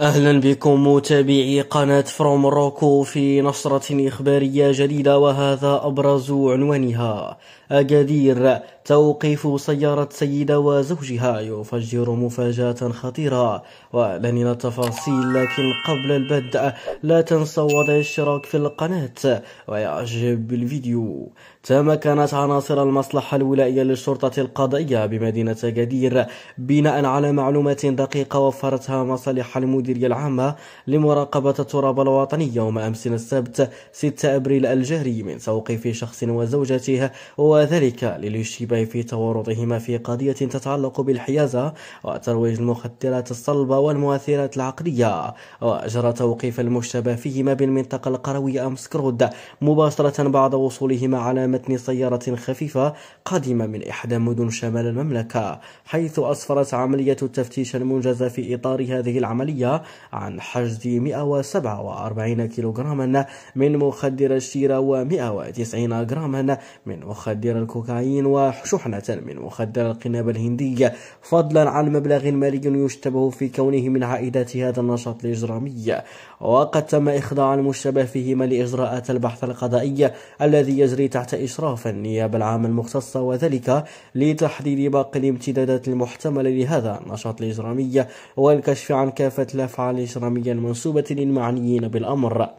أهلا بكم متابعي قناة فروم روكو في نشرة إخبارية جديدة وهذا أبرز عنوانها أكادير توقيف سيارة سيدة وزوجها يفجر مفاجأة خطيرة ولن التفاصيل لكن قبل البدء لا تنسوا وضع الاشتراك في القناة ويعجب بالفيديو تمكنت عناصر المصلحة الولائية للشرطة القضائية بمدينة أكادير بناء على معلومات دقيقة وفرتها مصالح المدير التحذيرية العامة لمراقبة التراب الوطني يوم أمس السبت 6 أبريل الجاري من توقيف شخص وزوجته وذلك للاشتباه في تورطهما في قضية تتعلق بالحيازة وترويج المخدرات الصلبة والمؤثرات العقلية واجرى توقيف المشتبه فيهما بالمنطقة القروية أمس كرود مباشرة بعد وصولهما على متن سيارة خفيفة قادمة من إحدى مدن شمال المملكة حيث أسفرت عملية التفتيش المنجزة في إطار هذه العملية عن حشد 147 كيلوغراما من مخدر الشيرة و190 غراما من مخدر الكوكايين وشحنة من مخدر القنابل الهندية فضلا عن مبلغ مالي يشتبه في كونه من عائدات هذا النشاط الإجرامي وقد تم إخضاع المشتبه فيهما لإجراءات البحث القضائي الذي يجري تحت إشراف النيابة العامة المختصة وذلك لتحديد باقي الامتدادات المحتملة لهذا النشاط الإجرامي والكشف عن كافة الأفعال الإجرامية المنسوبة للمعنيين بالأمر